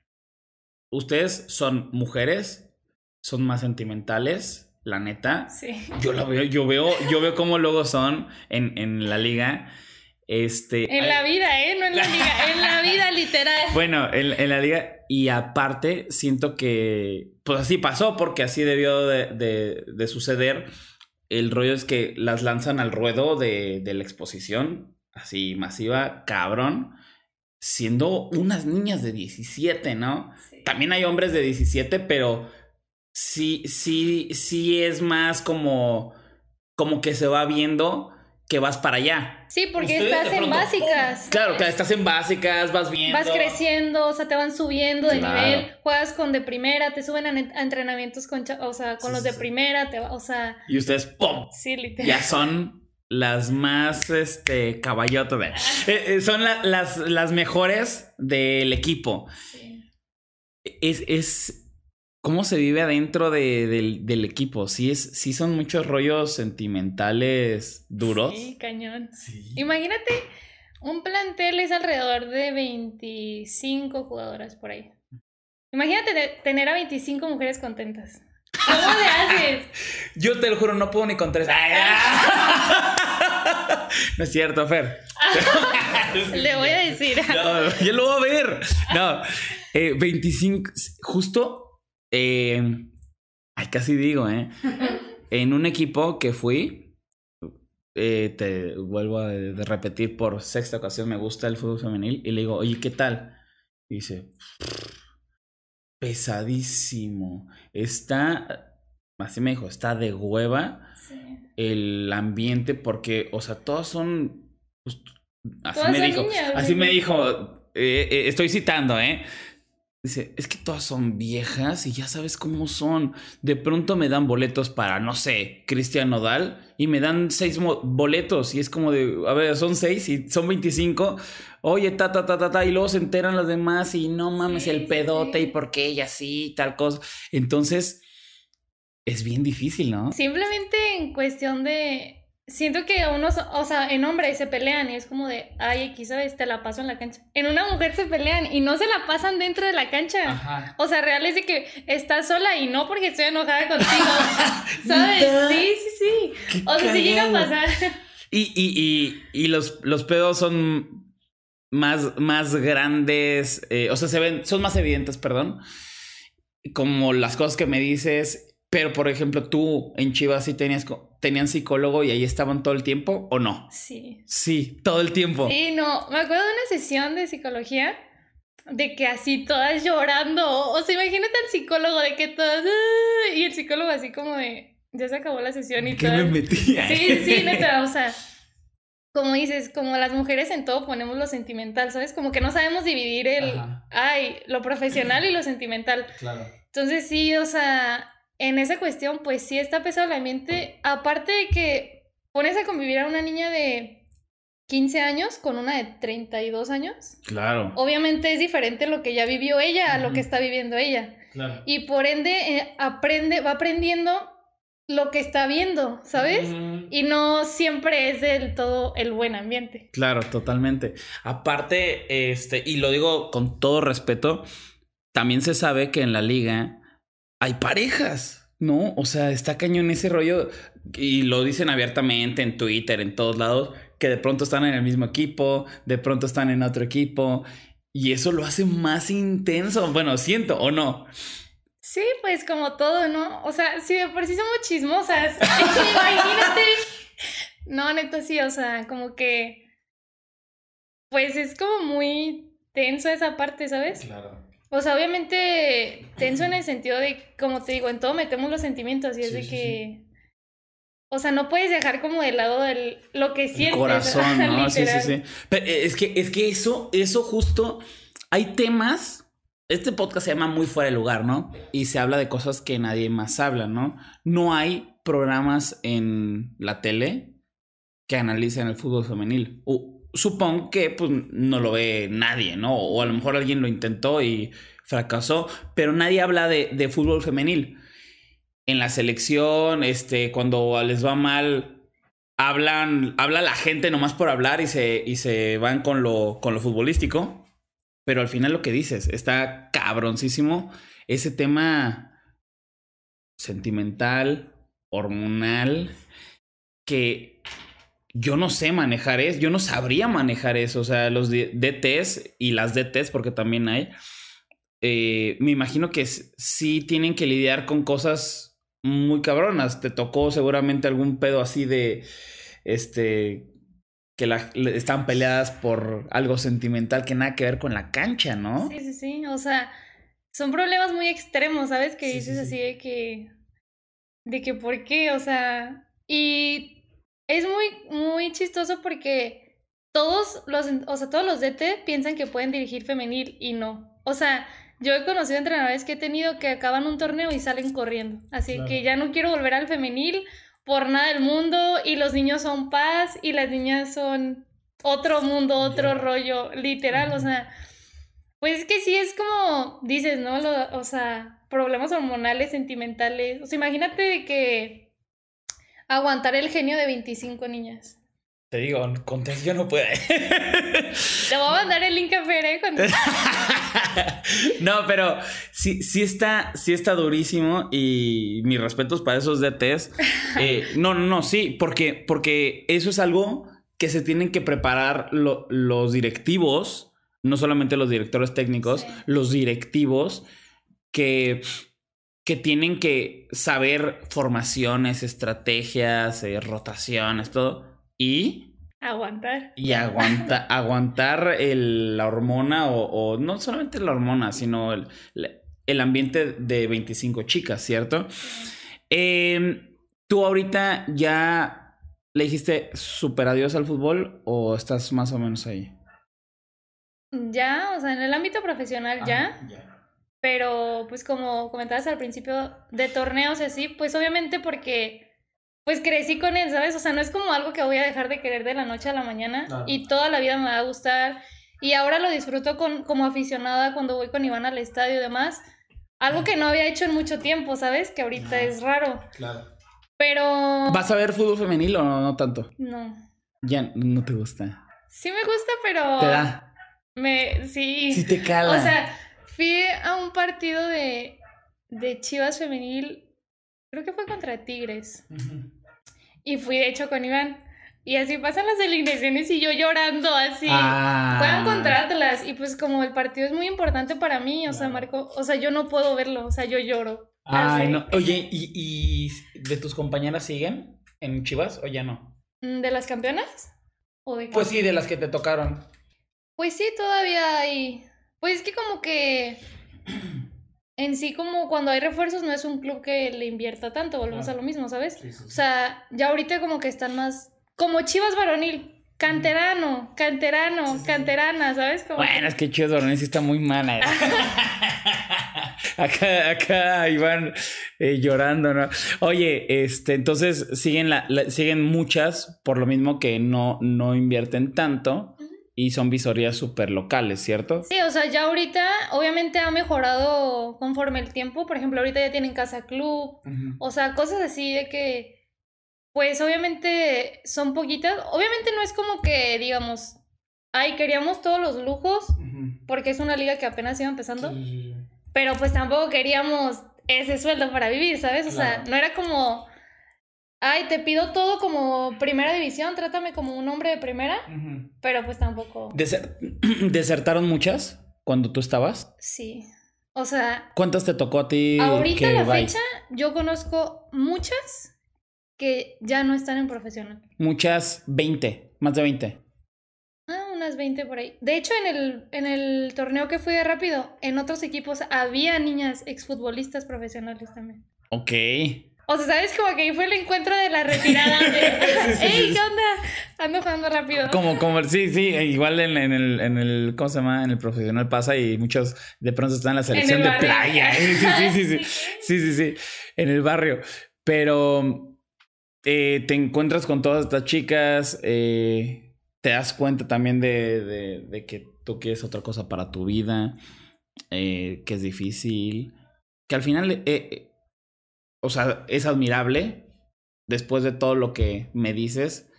ustedes son mujeres, son más sentimentales, la neta. Sí. Yo lo veo, yo veo, yo veo cómo luego son en, en la liga. Este, en la vida, ¿eh? No en la liga, en la vida literal. Bueno, en, la liga y aparte siento que, pues así pasó porque así debió de, suceder. El rollo es que las lanzan al ruedo de, la exposición, así masiva, cabrón, siendo unas niñas de 17, ¿no? También hay hombres de 17, pero sí, sí, sí es más como, como que se va viendo que vas para allá. Sí, porque estás en básicas. Claro, claro, estás en básicas, vas viendo. Vas creciendo, o sea, te van subiendo de nivel, juegas con de primera, te suben a, entrenamientos con, con los de primera, te, o sea... Y ustedes, ¡pum! Sí, literal. Ya son las más, este, caballotas. Eh, eh, son las, mejores del equipo. Sí. Es, es, cómo se vive adentro del, equipo. Sí, es, son muchos rollos sentimentales duros. Sí, cañón. Imagínate, un plantel es alrededor de 25 jugadoras por ahí. Imagínate tener a 25 mujeres contentas. ¿Cómo le haces? Yo te lo juro, no puedo ni con tres. Ah. No es cierto, Fer. le voy a decir. No, yo lo voy a ver. No, 25, eh, justo eh, ay, casi digo, ¿eh? En un equipo que fui, eh, te vuelvo a repetir por sexta ocasión, me gusta el fútbol femenil y le digo, oye, ¿qué tal? Y dice, pesadísimo. Está, así me dijo, está de hueva el ambiente porque, o sea, todos son... Pues, así, me dijo, así me dijo, así me dijo, estoy citando, ¿eh? Dice, es que todas son viejas y ya sabes cómo son. De pronto me dan boletos para, no sé, Cristian Nodal y me dan seis boletos y es como de, a ver, son seis y son 25. Oye, ta, ta, ta, ta, ta. Y luego se enteran los demás y no mames el pedote y por qué ella sí, tal cosa. Entonces, es bien difícil, ¿no? Simplemente en cuestión de siento que a unos, o sea, en hombres se pelean y es como de, ay, aquí sabes, te la paso en la cancha. En una mujer se pelean y no se la pasan dentro de la cancha. O sea, real es de que estás sola y no porque estoy enojada contigo. ¿Sabes? Sí, sí, sí. o sea, sí llega a pasar. Y, los, los pedos son más, más grandes, eh, o sea, se ven, son más evidentes, perdón, como las cosas que me dices, pero por ejemplo tú en Chivas sí tenías como tenían psicólogo y ahí estaban todo el tiempo o no? Sí. Sí, todo el tiempo. Sí, no, me acuerdo de una sesión de psicología de que así todas llorando, o sea, imagínate al psicólogo de que todas y el psicólogo así como de ya se acabó la sesión y todo. me Sí, sí, neta, o sea, como dices, como las mujeres en todo ponemos lo sentimental, ¿sabes? Como que no sabemos dividir el ay, lo profesional y lo sentimental. Claro. Entonces sí, o sea, en esa cuestión, pues sí está pesado el ambiente. Aparte de que pones a convivir a una niña de 15 años con una de 32 años. Claro. Obviamente es diferente lo que ya vivió ella a lo que está viviendo ella. Claro. Y por ende eh, aprende, va aprendiendo lo que está viendo, ¿sabes? Y no siempre es del todo el buen ambiente. Claro, totalmente. Aparte, este, y lo digo con todo respeto, también se sabe que en la liga hay parejas. No, o sea, está cañón ese rollo y lo dicen abiertamente en Twitter, en todos lados, que de pronto están en el mismo equipo, de pronto están en otro equipo y eso lo hace más intenso. Bueno, siento o no. Sí, pues como todo, ¿no? O sea, si de por sí somos chismosas, imagínate. No, neta, sí, o sea, como que. Pues es como muy tenso esa parte, ¿sabes? Claro. O sea, obviamente tenso en el sentido de, como te digo, en todo metemos los sentimientos y es de que... O sea, no puedes dejar como de lado el, lo que sientes. El corazón, ¿no? Sí, sí, sí. Pero eh, es que, es que eso, eso justo, hay temas, este podcast se llama Muy fuera de lugar, ¿no? Y se habla de cosas que nadie más habla, ¿no? No hay programas en la tele que analicen el fútbol femenil supongo que pues, no lo ve nadie, ¿no? O a lo mejor alguien lo intentó y fracasó, pero nadie habla de, de fútbol femenil. En la selección, este, cuando les va mal, hablan, habla la gente nomás por hablar y se, y se van con lo, con lo futbolístico. Pero al final lo que dices, está cabroncísimo ese tema sentimental, hormonal, que yo no sé manejar eso, yo no sabría manejar eso, o sea, los DTs y las DTs, porque también hay, eh, me imagino que sí tienen que lidiar con cosas muy cabronas, te tocó seguramente algún pedo así de, este, que están peleadas por algo sentimental que nada que ver con la cancha, ¿no? Sí, sí, sí, o sea, son problemas muy extremos, ¿sabes? Que dices así de que, de que, ¿por qué? O sea, y es muy, muy chistoso porque todos los, o sea, todos los DT piensan que pueden dirigir femenil y no. O sea, yo he conocido entrenadores que he tenido que acaban un torneo y salen corriendo. Así que ya no quiero volver al femenil por nada del mundo y los niños son paz y las niñas son otro mundo, otro rollo, literal, o sea, pues es que sí es como dices, ¿no? o sea, problemas hormonales, sentimentales, o sea, imagínate que aguantar el genio de 25 niñas. Te digo, con yo no puedo. Te voy a mandar el link a Fere ¿eh? cuando... no, pero sí, sí, está, sí está durísimo y mis respetos para esos DTs. Eh, no, no, no, sí, porque, porque eso es algo que se tienen que preparar los directivos, no solamente los directores técnicos, los directivos que que tienen que saber formaciones, estrategias, eh, rotaciones, todo. Y... Aguantar. Y aguantar la hormona o, no solamente la hormona, sino el, ambiente de 25 chicas, ¿cierto? Em, ¿Tú ahorita ya le dijiste super adiós al fútbol o estás más o menos ahí? Ya, o sea, en el ámbito profesional ah, ya pero pues como comentabas al principio de torneos así, pues obviamente porque pues crecí con él, ¿sabes? O sea, no es como algo que voy a dejar de querer de la noche a la mañana y toda la vida me va a gustar y ahora lo disfruto como aficionada cuando voy con Iván al estadio y demás, algo que no había hecho en mucho tiempo, ¿sabes? Que ahorita es raro. Claro. Pero... ¿Vas a ver fútbol femenil o no, tanto? No. Ya no te gusta. Sí me gusta, pero... Te da. Me... Sí. Sí te cala. O sea fui a un partido de, de Chivas Femenil, creo que fue contra Tigres. Y fui de hecho con Iván. Y así pasan las eliminaciones y yo llorando así. Ah. Juegan contra Y pues como el partido es muy importante para mí, o sea, Marco, o sea, yo no puedo verlo, o sea, yo lloro. Ay, no. Oye, ¿y, ¿y de tus compañeras siguen en Chivas o ya no? Mm, ¿De las campeonas? campeonas? Pues sí, de las que te tocaron. Pues sí, todavía hay pues es que como que en sí como cuando hay refuerzos no es un club que le invierta tanto, volvemos a lo mismo, ¿sabes? O sea, ya ahorita como que están más como Chivas varonil, canterano, canterano, canterana, ¿sabes? bueno, es que Chivas varonil sí está muy mala. ¿eh? acá, acá Iván eh, llorando, ¿no? Oye, este, entonces siguen la, siguen muchas por lo mismo que no no invierten tanto y son visorías súper locales, ¿cierto? Sí, o sea, ya ahorita obviamente ha mejorado conforme el tiempo. Por ejemplo, ahorita ya tienen casa club, o sea, cosas así de que, pues obviamente son poquitas. Obviamente no es como que, digamos, ay, queríamos todos los lujos, porque es una liga que apenas iba empezando, pero pues tampoco queríamos ese sueldo para vivir, ¿sabes? O sea, no era como ay, te pido todo como primera división, trátame como un hombre de primera, pero pues tampoco. ¿Desertaron muchas cuando tú estabas? Sí. O sea. ¿Cuántas te tocó a ti? Ahorita la fecha, yo conozco muchas que ya no están en profesional. Muchas, 20, más de 20. Ah, unas 20 por ahí. De hecho, en el, en el torneo que fui de rápido, en otros equipos había niñas exfutbolistas profesionales también. Ok. O sea, ¿sabes? Como que ahí fue el encuentro de la retirada. ¡Ey, qué onda! Ando jugando rápido. Como, como sí, sí, e igual en, el, en ¿cómo se llama? En el profesional pasa y muchos de pronto están en la selección de playa. Sí, sí, sí, sí, sí, sí, sí, en el barrio. Pero eh, te encuentras con todas estas chicas, eh, te das cuenta también de, de, que tú quieres otra cosa para tu vida, eh, que es difícil, que al final o sea, es admirable después de todo lo que me dices,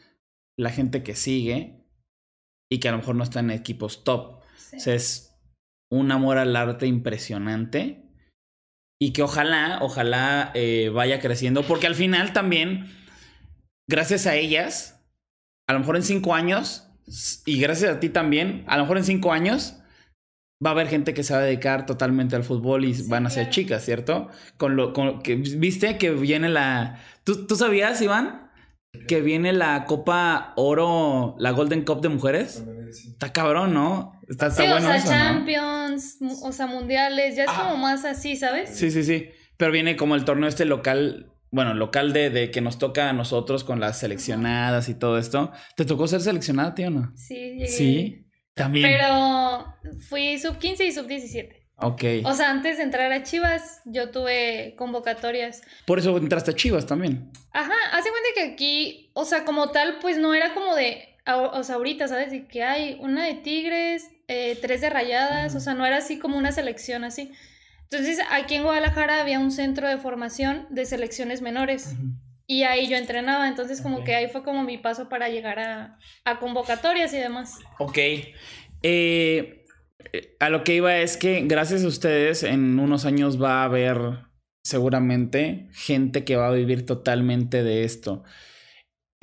la gente que sigue y que a lo mejor no está en equipos top. O sea, es un amor al arte impresionante y que ojalá, ojalá eh, vaya creciendo, porque al final también, gracias a ellas, a lo mejor en cinco años, y gracias a ti también, a lo mejor en cinco años, va a haber gente que se va a dedicar totalmente al fútbol y van a ser chicas, ¿cierto? Con lo con, que viste que viene la ¿Tú, sabías, Iván, que viene la Copa Oro, la Golden Cup de mujeres? Está cabrón, ¿no? Está, está bueno o sea, Champions, o sea, mundiales, ya es ah. como más así, ¿sabes? Sí, sí, sí. Pero viene como el torneo este local, bueno, local de, que nos toca a nosotros con las seleccionadas y todo esto. ¿Te tocó ser seleccionada, tío, o no? Sí, Sí. También. Pero fui sub 15 y sub 17. Ok. O sea, antes de entrar a Chivas, yo tuve convocatorias. Por eso entraste a Chivas también. Ajá, hace cuenta que aquí, o sea, como tal, pues no era como de, o sea, ahorita, ¿sabes? De que hay una de Tigres, eh, tres de Rayadas, o sea, no era así como una selección así. Entonces, aquí en Guadalajara había un centro de formación de selecciones menores. Y ahí yo entrenaba, entonces como que ahí fue como mi paso para llegar a, convocatorias y demás. Ok. Eh, eh, a lo que iba es que gracias a ustedes en unos años va a haber seguramente gente que va a vivir totalmente de esto.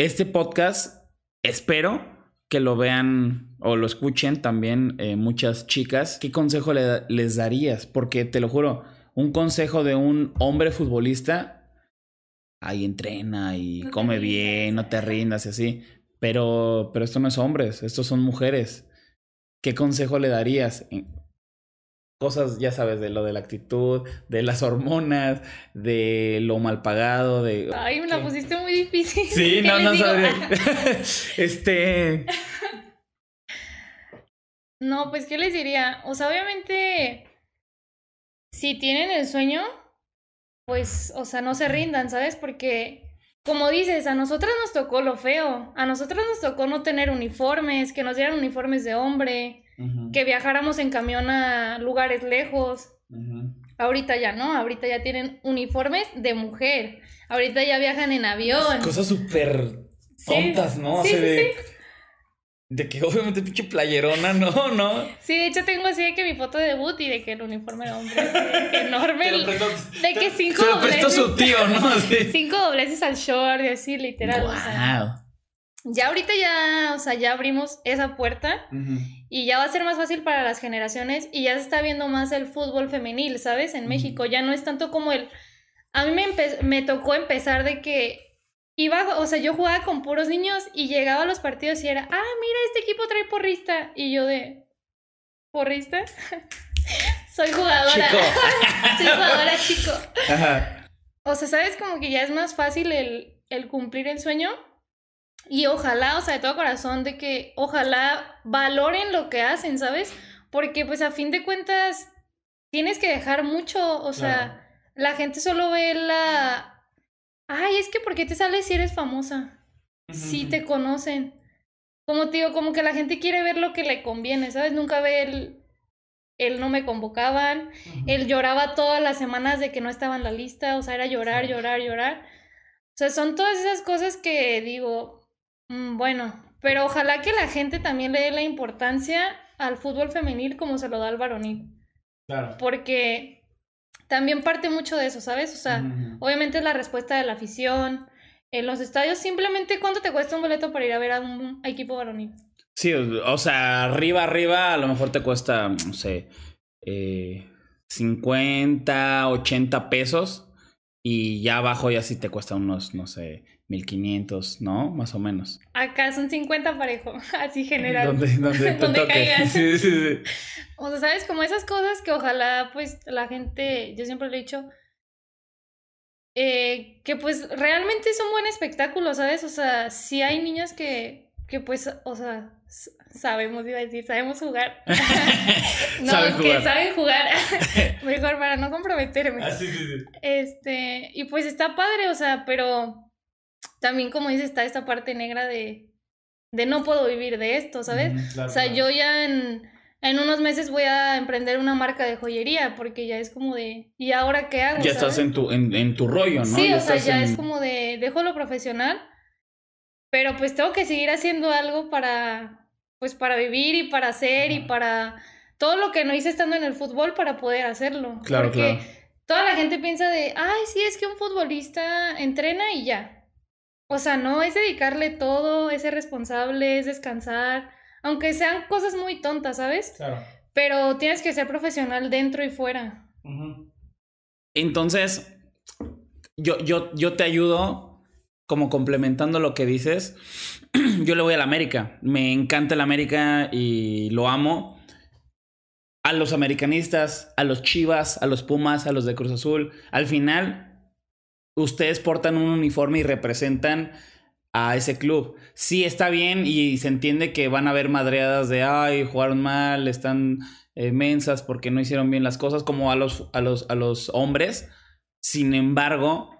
Este podcast espero que lo vean o lo escuchen también eh, muchas chicas. ¿Qué consejo les darías? Porque te lo juro, un consejo de un hombre futbolista ahí entrena y come bien, no te rindas y así. Pero, pero esto no es hombres, estos son mujeres. ¿Qué consejo le darías? Eh, cosas, ya sabes, de lo de la actitud, de las hormonas, de lo mal pagado, de... Ay, me la pusiste muy difícil. Sí, no, no sabría. este... No, pues, ¿qué les diría? O sea, obviamente, si tienen el sueño, pues, o sea, no se rindan, ¿sabes? Porque, como dices, a nosotras nos tocó lo feo, a nosotras nos tocó no tener uniformes, que nos dieran uniformes de hombre, que viajáramos en camión a lugares lejos. Ahorita ya no, ahorita ya tienen uniformes de mujer, ahorita ya viajan en avión. Cosas súper tontas, ¿no? Sí, sí, de que obviamente pinche playerona, no, no. Sí, de hecho tengo así de que mi foto de debut y de que el uniforme de hombre enorme. de que cinco dobleces. Cinco dobleces al short y así, literal. ya ahorita ya, o sea, ya abrimos esa puerta y ya va a ser más fácil para las generaciones y ya se está viendo más el fútbol femenil, ¿sabes? En México ya no es tanto como el... A mí me tocó empezar de que iba, o sea, yo jugaba con puros niños y llegaba a los partidos y era, ah, mira, este equipo trae porrista. Y yo de, ¿porrista? Soy jugadora. Soy jugadora, chico. O sea, ¿sabes? Como que ya es más fácil el, el cumplir el sueño. Y ojalá, o sea, de todo corazón, de que ojalá valoren lo que hacen, ¿sabes? Porque pues a fin de cuentas tienes que dejar mucho, o sea, la gente solo ve la, ay, es que ¿por qué te sale si eres famosa? Si te conocen. Como te digo, como que la gente quiere ver lo que le conviene, ¿sabes? Nunca ve el, él no me convocaban, él lloraba todas las semanas de que no estaba en la lista, o sea, era llorar, llorar, llorar. O sea, son todas esas cosas que digo, mm, bueno, pero ojalá que la gente también le dé la importancia al fútbol femenil como se lo da al varonil. Claro. Porque también parte mucho de eso, ¿sabes? O sea, obviamente es la respuesta de la afición. En los estadios, simplemente, ¿cuánto te cuesta un boleto para ir a ver a un equipo varonil? Sí, o sea, arriba, arriba, a lo mejor te cuesta, no sé, 50, eh, 80 pesos. Y ya abajo ya sí te cuesta unos, no sé, 1500, ¿no? Más o menos. Acá son 50 parejo, así general. Donde, donde, Sí, sí, sí. O sea, sabes, como esas cosas que ojalá, pues, la gente, yo siempre lo he dicho, eh, que pues realmente es un buen espectáculo, ¿sabes? O sea, si hay niños que, que pues, o sea, sabemos, iba a decir, sabemos jugar. no, saben que saben jugar. Mejor para no comprometerme. Así, ah, sí. Este, y pues está padre, o sea, pero también como dices, está esta parte negra de, de no puedo vivir de esto, ¿sabes? o sea, yo ya en, unos meses voy a emprender una marca de joyería porque ya es como de, ¿y ahora qué hago? Ya estás en tu, en, tu rollo, ¿no? Sí, o sea, ya es como de, dejo lo profesional, pero pues tengo que seguir haciendo algo para, pues para vivir y para hacer y para todo lo que no hice estando en el fútbol para poder hacerlo. Claro, porque claro. Toda la gente piensa de, ay, sí, es que un futbolista entrena y ya o sea, no es dedicarle todo, es ser responsable, es descansar, aunque sean cosas muy tontas, ¿sabes? Claro. Pero tienes que ser profesional dentro y fuera. Entonces, yo, yo, yo te ayudo como complementando lo que dices. yo le voy a la América. Me encanta la América y lo amo. A los americanistas, a los Chivas, a los Pumas, a los de Cruz Azul. Al final, ustedes portan un uniforme y representan a ese club. Sí, está bien y se entiende que van a haber madreadas de, ay, jugaron mal, están eh, mensas porque no hicieron bien las cosas, como a los, a los, a los hombres. Sin embargo,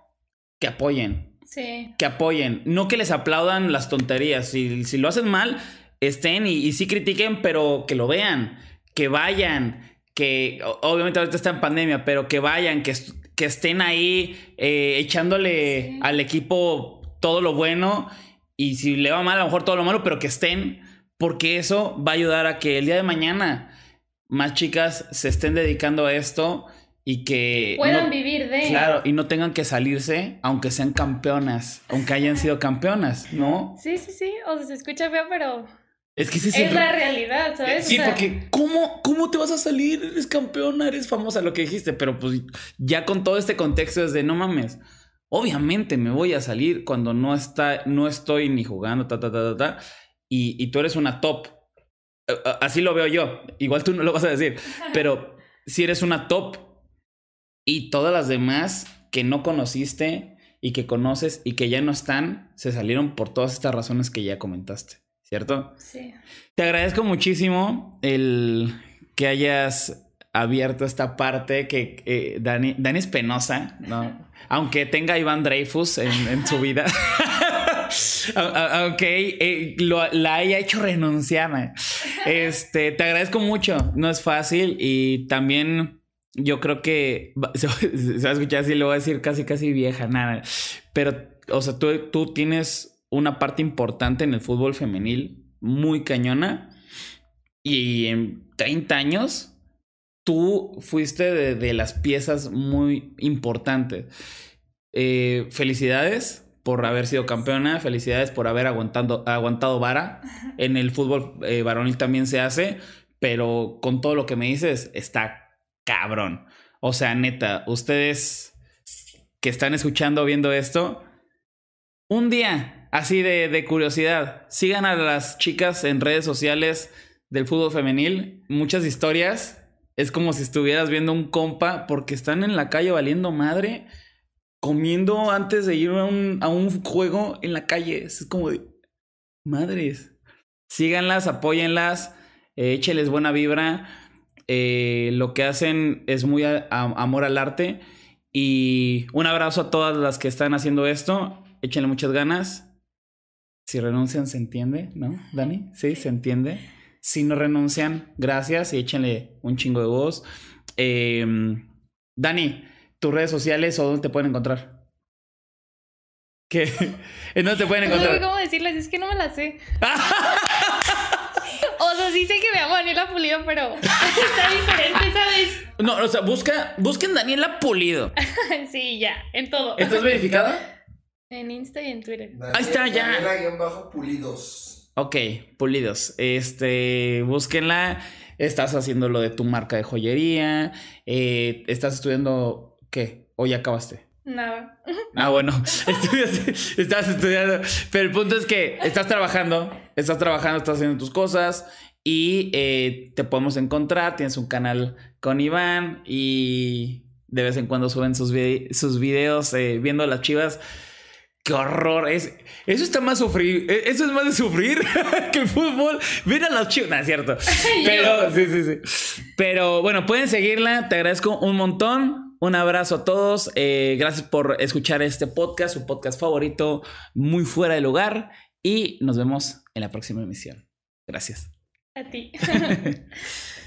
que apoyen. Sí. Que apoyen. No que les aplaudan las tonterías. Si, si lo hacen mal, estén y, y sí critiquen, pero que lo vean, que vayan, que obviamente ahorita está en pandemia, pero que vayan, que, que estén ahí eh, echándole al equipo todo lo bueno y si le va mal, a lo mejor todo lo malo, pero que estén, porque eso va a ayudar a que el día de mañana más chicas se estén dedicando a esto y que puedan vivir de claro y no tengan que salirse aunque sean campeonas aunque hayan sido campeonas no sí sí sí o se escucha feo pero es que eh, sí la realidad, ¿sabes? Sí, porque ¿cómo, ¿cómo te vas a salir? Eres campeona, eres famosa, lo que dijiste, pero pues ya con todo este contexto es de no mames. Obviamente me voy a salir cuando no, está, no estoy ni jugando, ta, ta, ta, ta, ta, y, y tú eres una top. Eh, eh, así lo veo yo. Igual tú no lo vas a decir, pero si eres una top y todas las demás que no conociste y que conoces y que ya no están, se salieron por todas estas razones que ya comentaste. ¿cierto? Sí. Te agradezco muchísimo el que hayas abierto esta parte que eh, Dani, Dani, es penosa, ¿no? aunque tenga Iván Dreyfus en, su vida. aunque eh, la haya hecho renunciar Este, te agradezco mucho, no es fácil y también yo creo que se, va a escuchar así, le voy a decir casi casi vieja, nada, pero o sea, tú, tú tienes una parte importante en el fútbol femenil, muy cañona. Y en 30 años, tú fuiste de, las piezas muy importantes. Eh, felicidades por haber sido campeona, felicidades por haber aguantado vara. En el fútbol eh, varonil también se hace, pero con todo lo que me dices, está cabrón. O sea, neta, ustedes que están escuchando, viendo esto, un día Así de, curiosidad, sigan a las chicas en redes sociales del fútbol femenil. Muchas historias. Es como si estuvieras viendo un compa porque están en la calle valiendo madre, comiendo antes de ir a un, juego en la calle. Es como de madres. Síganlas, apóyenlas, eh, échenles buena vibra. Eh, lo que hacen es muy amor al arte. Y un abrazo a todas las que están haciendo esto. Échenle muchas ganas. Si renuncian, se entiende, ¿no, Dani? Sí, se entiende. Si no renuncian, gracias y échenle un chingo de voz. Em, Dani, tus redes sociales o dónde te pueden encontrar. ¿Qué? ¿En dónde te pueden encontrar? No sé cómo decirles, es que no me las sé. O sea, sí que me llamo Daniela Pulido, pero está diferente, ¿sabes? No, o sea, busca, busquen Daniela Pulido. sí, ya, en todo. ¿Estás verificada? En Insta y en Twitter. Ahí está, ya. bajo, pulidos. Ok, pulidos. Este, búsquenla. Estás haciendo lo de tu marca de joyería. Eh, estás estudiando, ¿qué? ¿O ya acabaste? Nada. Ah, bueno, Estudias, estás estudiando. Pero el punto es que estás trabajando, estás trabajando, estás haciendo tus cosas y eh, te podemos encontrar. Tienes un canal con Iván y de vez en cuando suben sus, videos eh, viendo las chivas. Qué horror. eso está más sufrir. E, eso es más de sufrir que el fútbol. Mira las chunas, cierto. Pero, sí, sí, sí. Pero bueno, pueden seguirla. Te agradezco un montón. Un abrazo a todos. Eh, gracias por escuchar este podcast, su podcast favorito, muy fuera de lugar. Y nos vemos en la próxima emisión. Gracias. A ti.